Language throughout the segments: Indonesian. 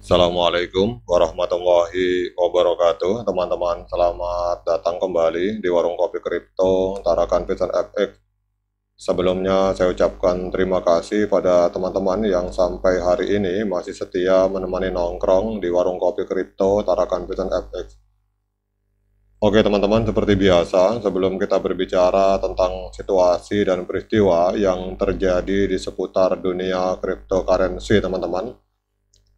Assalamualaikum warahmatullahi wabarakatuh Teman-teman selamat datang kembali di Warung Kopi Kripto Tarakan Peter FX Sebelumnya saya ucapkan terima kasih pada teman-teman yang sampai hari ini masih setia menemani nongkrong di Warung Kopi Kripto Tarakan Peter FX Oke teman-teman, seperti biasa, sebelum kita berbicara tentang situasi dan peristiwa yang terjadi di seputar dunia cryptocurrency teman-teman,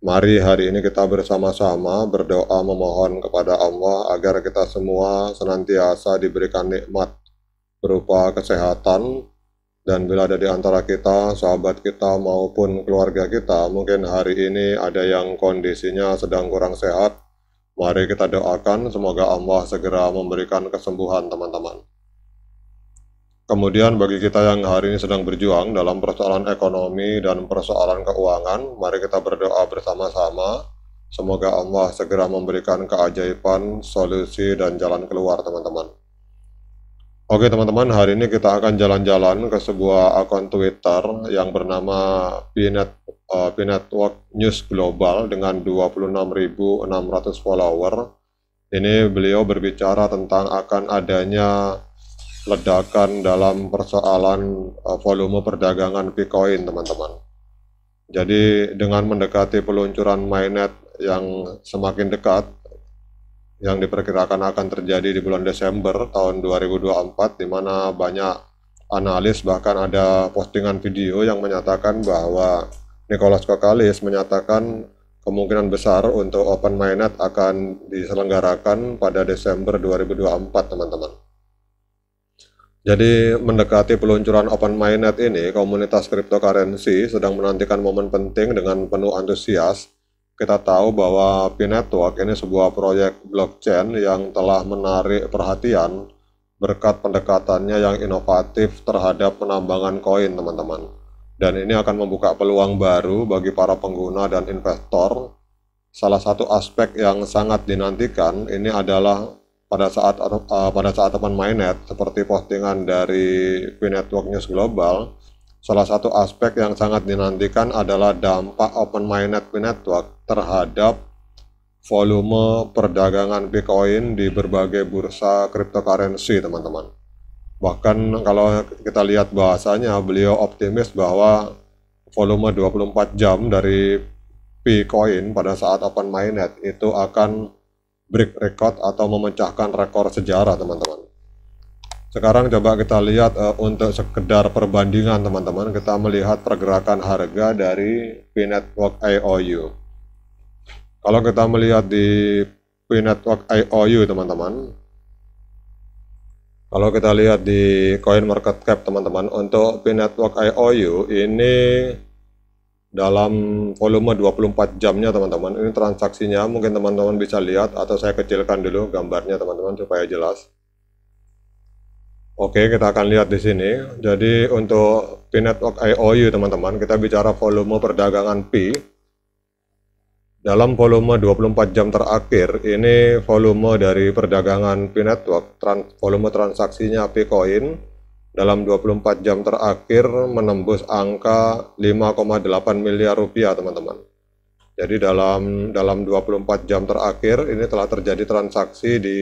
Mari hari ini kita bersama-sama berdoa memohon kepada Allah agar kita semua senantiasa diberikan nikmat berupa kesehatan, dan bila ada di antara kita, sahabat kita maupun keluarga kita, mungkin hari ini ada yang kondisinya sedang kurang sehat, mari kita doakan semoga Allah segera memberikan kesembuhan teman-teman. Kemudian bagi kita yang hari ini sedang berjuang dalam persoalan ekonomi dan persoalan keuangan, mari kita berdoa bersama-sama. Semoga Allah segera memberikan keajaiban, solusi, dan jalan keluar teman-teman. Oke teman-teman, hari ini kita akan jalan-jalan ke sebuah akun Twitter yang bernama Pinet, uh, eh, Pinetwork News Global dengan 26.600 follower. Ini beliau berbicara tentang akan adanya ledakan dalam persoalan eh, volume perdagangan Bitcoin, teman-teman. Jadi dengan mendekati peluncuran mainnet yang semakin dekat, yang diperkirakan akan terjadi di bulan Desember tahun 2024, di mana banyak analis bahkan ada postingan video yang menyatakan bahwa Nicholas Kokalis menyatakan kemungkinan besar untuk Open Mainnet akan diselenggarakan pada Desember 2024, teman-teman. Jadi mendekati peluncuran Open Mainnet ini, komunitas cryptocurrency sedang menantikan momen penting dengan penuh antusias. Kita tahu bahwa Pinetwork network ini sebuah proyek blockchain yang telah menarik perhatian berkat pendekatannya yang inovatif terhadap penambangan koin, teman-teman. Dan ini akan membuka peluang baru bagi para pengguna dan investor. Salah satu aspek yang sangat dinantikan ini adalah pada saat uh, pada saat teman mainnet seperti postingan dari V Network News Global, salah satu aspek yang sangat dinantikan adalah dampak open mainnet V Network terhadap volume perdagangan Bitcoin di berbagai bursa cryptocurrency, teman-teman. Bahkan kalau kita lihat bahasanya, beliau optimis bahwa volume 24 jam dari Bitcoin pada saat open mainnet itu akan break record atau memecahkan rekor sejarah teman-teman sekarang coba kita lihat uh, untuk sekedar perbandingan teman-teman kita melihat pergerakan harga dari P-Network IOU kalau kita melihat di P-Network IOU teman-teman kalau kita lihat di coin market cap teman-teman untuk P-Network IOU ini dalam volume 24 jamnya teman-teman ini transaksinya mungkin teman-teman bisa lihat atau saya kecilkan dulu gambarnya teman-teman supaya jelas Oke kita akan lihat di sini jadi untuk P-Network IOU teman-teman kita bicara volume perdagangan P dalam volume 24 jam terakhir ini volume dari perdagangan P-Network trans, volume transaksinya P-Coin dalam 24 jam terakhir menembus angka 5,8 miliar rupiah teman-teman. Jadi dalam dalam 24 jam terakhir ini telah terjadi transaksi di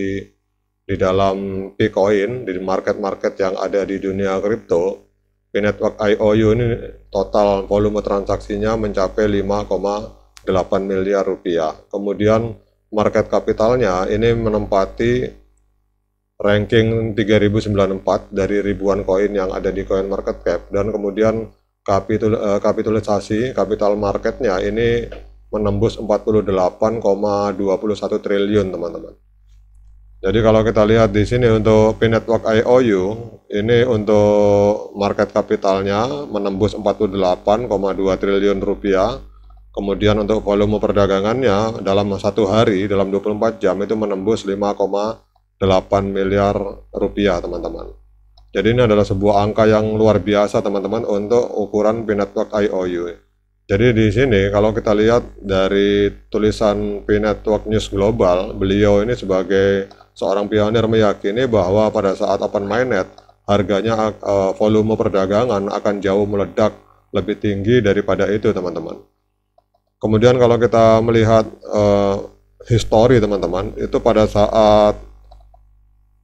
di dalam Bitcoin di market-market yang ada di dunia kripto. P Network IOU ini total volume transaksinya mencapai 5,8 miliar rupiah. Kemudian market kapitalnya ini menempati ranking 3094 dari ribuan koin yang ada di coin market cap dan kemudian kapitul, uh, kapitalisasi kapital marketnya ini menembus 48,21 triliun teman-teman. Jadi kalau kita lihat di sini untuk P-Network IOU ini untuk market kapitalnya menembus 48,2 triliun rupiah. Kemudian untuk volume perdagangannya dalam satu hari, dalam 24 jam itu menembus 5, 8 miliar rupiah teman-teman. Jadi ini adalah sebuah angka yang luar biasa teman-teman untuk ukuran P-Network IOU. Jadi di sini kalau kita lihat dari tulisan P-Network News Global, beliau ini sebagai seorang pionir meyakini bahwa pada saat open mainnet harganya eh, volume perdagangan akan jauh meledak lebih tinggi daripada itu teman-teman. Kemudian kalau kita melihat uh, histori teman-teman, itu pada saat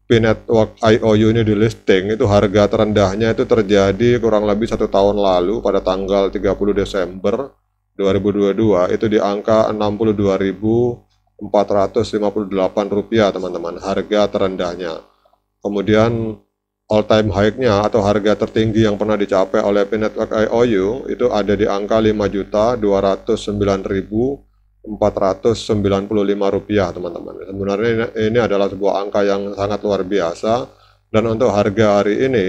P Network IOU ini di listing itu harga terendahnya itu terjadi kurang lebih satu tahun lalu pada tanggal 30 Desember 2022 itu di angka 62.458 rupiah teman-teman harga terendahnya kemudian all time high-nya atau harga tertinggi yang pernah dicapai oleh P Network IOU itu ada di angka 5.209.000 495 rupiah teman-teman sebenarnya ini adalah sebuah angka yang sangat luar biasa dan untuk harga hari ini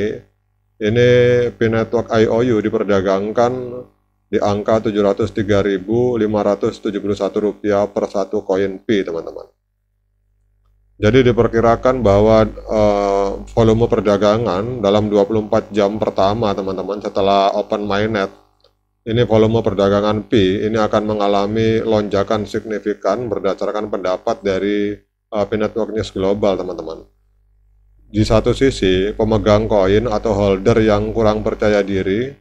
ini Pinetwork IOU diperdagangkan di angka 703.571 rupiah per satu koin P teman-teman jadi diperkirakan bahwa uh, volume perdagangan dalam 24 jam pertama teman-teman setelah open mainnet ini volume perdagangan P ini akan mengalami lonjakan signifikan berdasarkan pendapat dari uh, eh, Network News Global, teman-teman. Di satu sisi, pemegang koin atau holder yang kurang percaya diri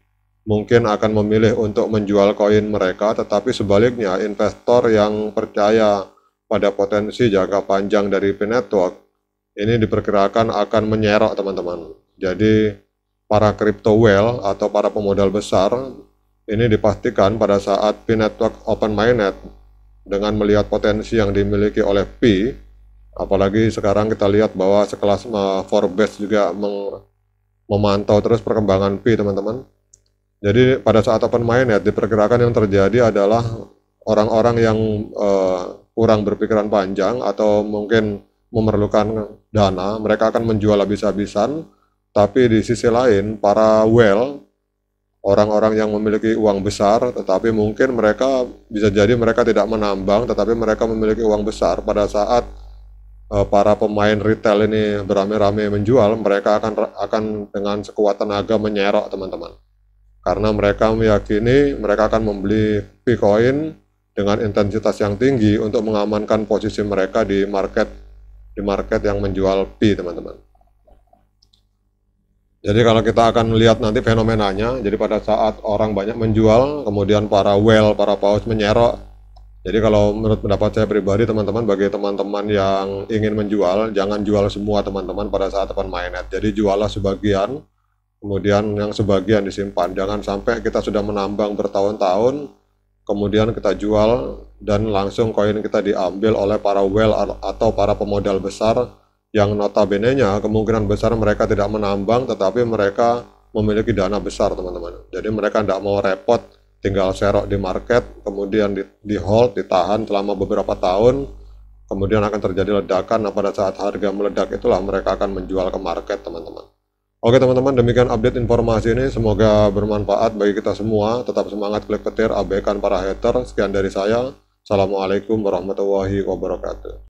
mungkin akan memilih untuk menjual koin mereka, tetapi sebaliknya investor yang percaya pada potensi jangka panjang dari P Network ini diperkirakan akan menyerok, teman-teman. Jadi, para crypto whale atau para pemodal besar ini dipastikan pada saat P-Network Open Mainnet dengan melihat potensi yang dimiliki oleh P, apalagi sekarang kita lihat bahwa sekelas Forbes juga memantau terus perkembangan P, teman-teman. Jadi pada saat Open Mainnet diperkirakan yang terjadi adalah orang-orang yang uh, kurang berpikiran panjang atau mungkin memerlukan dana, mereka akan menjual habis-habisan. Tapi di sisi lain, para whale orang-orang yang memiliki uang besar, tetapi mungkin mereka bisa jadi mereka tidak menambang, tetapi mereka memiliki uang besar pada saat uh, para pemain retail ini beramai-ramai menjual, mereka akan akan dengan sekuat tenaga menyerok teman-teman. Karena mereka meyakini mereka akan membeli Bitcoin dengan intensitas yang tinggi untuk mengamankan posisi mereka di market di market yang menjual P teman-teman. Jadi kalau kita akan melihat nanti fenomenanya, jadi pada saat orang banyak menjual, kemudian para well, para paus menyerok. Jadi kalau menurut pendapat saya pribadi, teman-teman, bagi teman-teman yang ingin menjual, jangan jual semua teman-teman pada saat depan mainnet. Jadi juallah sebagian, kemudian yang sebagian disimpan. Jangan sampai kita sudah menambang bertahun-tahun, kemudian kita jual, dan langsung koin kita diambil oleh para well atau para pemodal besar, yang notabene-nya kemungkinan besar mereka tidak menambang tetapi mereka memiliki dana besar teman-teman. Jadi mereka tidak mau repot tinggal serok di market, kemudian di, di hold, ditahan selama beberapa tahun, kemudian akan terjadi ledakan. Nah pada saat harga meledak itulah mereka akan menjual ke market teman-teman. Oke teman-teman demikian update informasi ini semoga bermanfaat bagi kita semua. Tetap semangat klik petir, abaikan para hater. Sekian dari saya. Assalamualaikum warahmatullahi wabarakatuh.